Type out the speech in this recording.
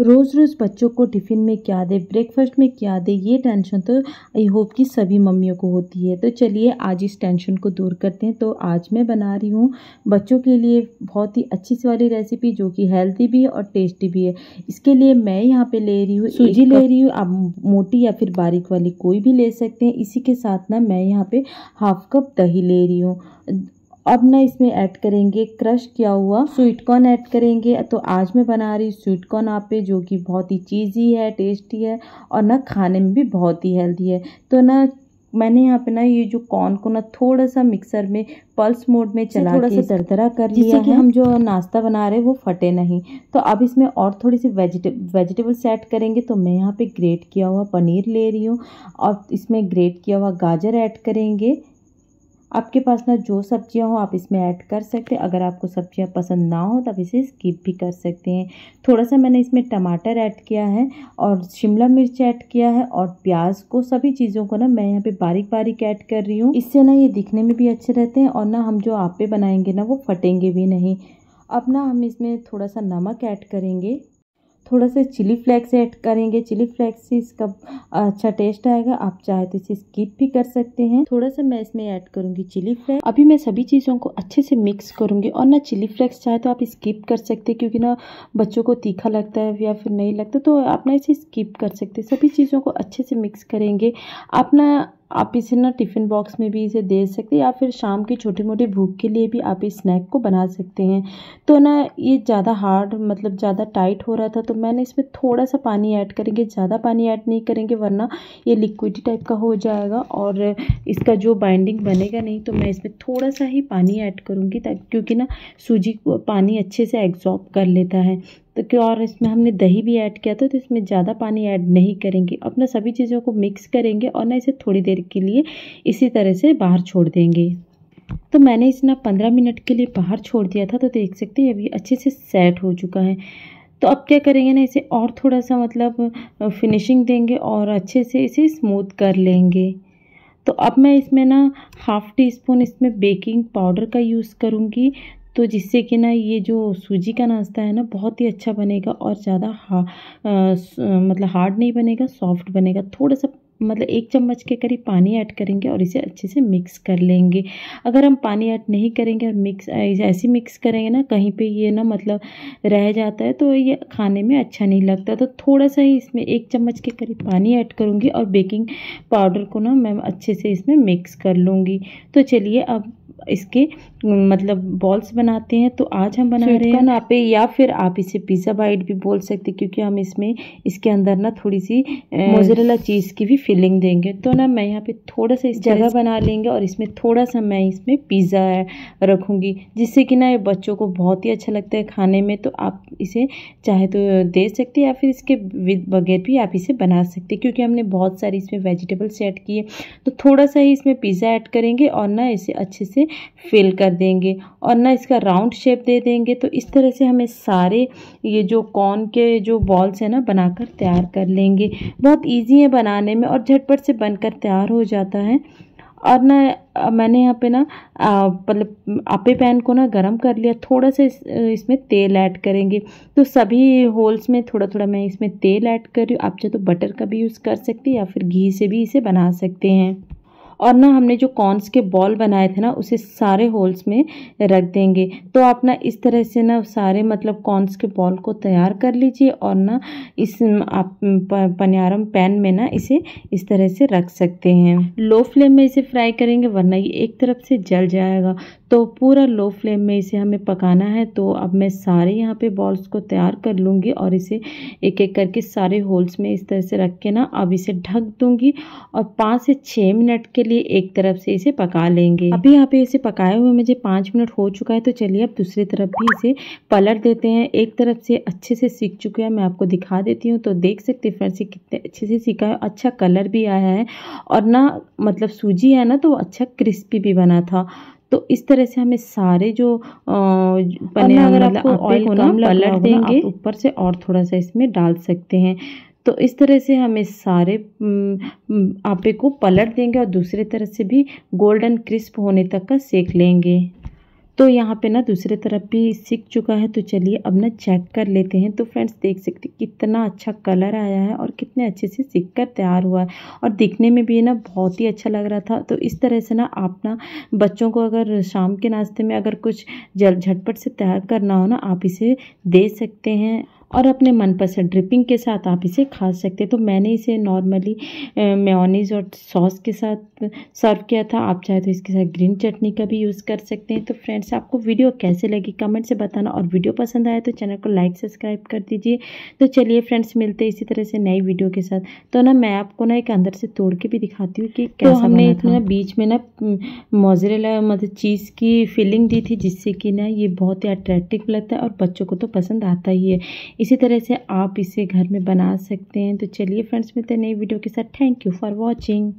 रोज़ रोज़ बच्चों को टिफ़िन में क्या दे ब्रेकफास्ट में क्या दे ये टेंशन तो आई होप कि सभी मम्मियों को होती है तो चलिए आज इस टेंशन को दूर करते हैं तो आज मैं बना रही हूँ बच्चों के लिए बहुत ही अच्छी सी वाली रेसिपी जो कि हेल्थी भी है और टेस्टी भी है इसके लिए मैं यहाँ पर ले रही हूँ सूजी ले रही हूँ आप मोटी या फिर बारीक वाली कोई भी ले सकते हैं इसी के साथ ना मैं यहाँ पर हाफ कप दही ले रही हूँ अब ना इसमें ऐड करेंगे क्रश किया हुआ स्वीट कॉर्न ऐड करेंगे तो आज मैं बना रही स्वीट कॉर्न आप पे जो कि बहुत ही चीज़ी है टेस्टी है और ना खाने में भी बहुत ही हेल्दी है तो ना मैंने यहाँ पे ना ये जो कॉर्न को ना थोड़ा सा मिक्सर में पल्स मोड में चला थोड़ा सा दरदरा कर लिया कि हम जो नाश्ता बना रहे हैं वो फटे नहीं तो अब इसमें और थोड़ी सी वेजिटे वेजिटेबल्स ऐड करेंगे तो मैं यहाँ पे ग्रेट किया हुआ पनीर ले रही हूँ और इसमें ग्रेट किया हुआ गाजर ऐड करेंगे आपके पास ना जो सब्जियां हो आप इसमें ऐड कर सकते हैं अगर आपको सब्जियां पसंद ना हो तब इसे स्किप भी कर सकते हैं थोड़ा सा मैंने इसमें टमाटर ऐड किया है और शिमला मिर्च ऐड किया है और प्याज को सभी चीज़ों को ना मैं यहाँ पे बारीक बारीक ऐड कर रही हूँ इससे ना ये दिखने में भी अच्छे रहते हैं और ना हम जो आप पे बनाएंगे ना वो फटेंगे भी नहीं अब ना हम इसमें थोड़ा सा नमक ऐड करेंगे थोड़ा सा चिली फ्लेक्स ऐड करेंगे चिली फ्लेक्स से इसका अच्छा टेस्ट आएगा आप चाहे तो इसे स्किप भी कर सकते हैं थोड़ा सा मैं इसमें ऐड करूँगी चिली फ्लेक्स अभी मैं सभी चीज़ों को अच्छे से मिक्स करूँगी और ना चिली फ्लेक्स चाहे तो आप स्किप कर सकते हैं क्योंकि ना बच्चों को तीखा लगता है या फिर नहीं लगता तो आप ना इसे स्किप कर सकते सभी चीज़ों को अच्छे से मिक्स करेंगे आप ना आप इसे ना टिफ़िन बॉक्स में भी इसे दे सकते हैं या फिर शाम की छोटी मोटी भूख के लिए भी आप इस स्नैक को बना सकते हैं तो ना ये ज़्यादा हार्ड मतलब ज़्यादा टाइट हो रहा था तो मैंने इसमें थोड़ा सा पानी ऐड करेंगे ज़्यादा पानी ऐड नहीं करेंगे वरना ये लिक्विड टाइप का हो जाएगा और इसका जो बाइंडिंग बनेगा नहीं तो मैं इसमें थोड़ा सा ही पानी ऐड करूँगी क्योंकि ना सूजी पानी अच्छे से एग्जॉर्ब कर लेता है तो क्यों और इसमें हमने दही भी ऐड किया था तो इसमें ज़्यादा पानी ऐड नहीं करेंगे अपना सभी चीज़ों को मिक्स करेंगे और ना इसे थोड़ी देर के लिए इसी तरह से बाहर छोड़ देंगे तो मैंने इसे ना पंद्रह मिनट के लिए बाहर छोड़ दिया था तो देख सकते हैं अभी अच्छे से सेट हो चुका है तो अब क्या करेंगे ना इसे और थोड़ा सा मतलब फिनिशिंग देंगे और अच्छे से इसे स्मूथ कर लेंगे तो अब मैं इसमें ना हाफ़ टी स्पून इसमें बेकिंग पाउडर का यूज़ करूँगी तो जिससे कि ना ये जो सूजी का नाश्ता है ना बहुत ही अच्छा बनेगा और ज़्यादा हा मतलब हार्ड नहीं बनेगा सॉफ्ट बनेगा थोड़ा सा मतलब एक चम्मच के करीब पानी ऐड करेंगे और इसे अच्छे से मिक्स कर लेंगे अगर हम पानी ऐड नहीं करेंगे और मिक्स ऐसे मिक्स करेंगे ना कहीं पे ये ना मतलब रह जाता है तो ये खाने में अच्छा नहीं लगता तो थोड़ा सा ही इसमें एक चम्मच के करीब पानी ऐड करूँगी और बेकिंग पाउडर को ना मैं अच्छे से इसमें मिक्स कर लूँगी तो चलिए अब इसके मतलब बॉल्स बनाते हैं तो आज हम बना रहे हैं नापे या फिर आप इसे पिज़्ज़ा बाइट भी बोल सकते क्योंकि हम इसमें इसके अंदर ना थोड़ी सी मोजरेला चीज़ की भी फिलिंग देंगे तो ना मैं यहाँ पे थोड़ा सा इस जगह बना लेंगे और इसमें थोड़ा सा मैं इसमें पिज़्ज़ा रखूँगी जिससे कि ना बच्चों को बहुत ही अच्छा लगता है खाने में तो आप इसे चाहे तो दे सकते या फिर इसके बगैर भी आप इसे बना सकते क्योंकि हमने बहुत सारी इसमें वेजिटेबल्स ऐड किए तो थोड़ा सा ही इसमें पिज़्ज़ा ऐड करेंगे और ना इसे अच्छे से फिल कर देंगे और ना इसका राउंड शेप दे देंगे तो इस तरह से हमें सारे ये जो कॉर्न के जो बॉल्स हैं ना बनाकर तैयार कर लेंगे बहुत ईजी है बनाने में और झटपट से बनकर तैयार हो जाता है और ना मैंने यहाँ पे ना मतलब आपे पैन को ना गरम कर लिया थोड़ा सा इस, इसमें तेल ऐड करेंगे तो सभी होल्स में थोड़ा थोड़ा मैं इसमें तेल ऐड कर रही हूँ आप चाहे तो बटर का भी यूज़ कर सकते हैं या फिर घी से भी इसे बना सकते हैं और ना हमने जो कॉर्नस के बॉल बनाए थे ना उसे सारे होल्स में रख देंगे तो आप ना इस तरह से ना सारे मतलब कॉर्नस के बॉल को तैयार कर लीजिए और ना इस आप पनियारम पैन में ना इसे इस तरह से रख सकते हैं लो फ्लेम में इसे फ्राई करेंगे वरना ये एक तरफ से जल जाएगा तो पूरा लो फ्लेम में इसे हमें पकाना है तो अब मैं सारे यहाँ पे बॉल्स को तैयार कर लूँगी और इसे एक एक करके सारे होल्स में इस तरह से रख के ना अब इसे ढक दूँगी और पाँच से छः मिनट के के लिए एक तरफ से इसे पका लेंगे अभी यहाँ पे इसे पकाए हुए मुझे पाँच मिनट हो चुका है तो चलिए अब दूसरी तरफ भी इसे पलट देते हैं एक तरफ से अच्छे से सीख चुके हैं मैं आपको दिखा देती हूँ तो देख सकते हैं फ्रेंड्स कितने अच्छे से सीखा है अच्छा कलर भी आया है और ना मतलब सूजी है ना तो अच्छा क्रिस्पी भी बना था तो इस तरह से हमें सारे जो पने अगर मतलब आपको ऑयल को ना पलट देंगे ऊपर से और थोड़ा सा इसमें डाल सकते हैं तो इस तरह से हम इस सारे आपे को पलट देंगे और दूसरे तरफ से भी गोल्डन क्रिस्प होने तक का सेक लेंगे तो यहाँ पे ना दूसरे तरफ भी सीख चुका है तो चलिए अब ना चेक कर लेते हैं तो फ्रेंड्स देख सकते कितना अच्छा कलर आया है और कितने अच्छे से सीख कर तैयार हुआ है और दिखने में भी ना बहुत ही अच्छा लग रहा था तो इस तरह से ना आप ना बच्चों को अगर शाम के नाश्ते में अगर कुछ जल झटपट से तैयार करना हो ना आप इसे दे सकते हैं और अपने मनपसंद ड्रिपिंग के साथ आप इसे खा सकते तो मैंने इसे नॉर्मली मेयोनीज और सॉस के साथ सर्व किया था आप चाहे तो इसके साथ ग्रीन चटनी का भी यूज़ कर सकते हैं तो फ्रेंड्स आपको वीडियो कैसे लगी कमेंट से बताना और वीडियो पसंद आए तो चैनल को लाइक सब्सक्राइब कर दीजिए तो चलिए फ्रेंड्स मिलते हैं इसी तरह से नई वीडियो के साथ तो ना मैं आपको ना एक अंदर से तोड़ के भी दिखाती हूँ कि कैसे तो हमने इतना बीच में ना मोजरेला मतलब चीज़ की फिलिंग दी थी जिससे कि ना ये बहुत ही अट्रैक्टिव लगता है और बच्चों को तो पसंद आता ही है इसी तरह से आप इसे घर में बना सकते हैं तो चलिए फ्रेंड्स मिलते हैं नई वीडियो के साथ थैंक यू फॉर वॉचिंग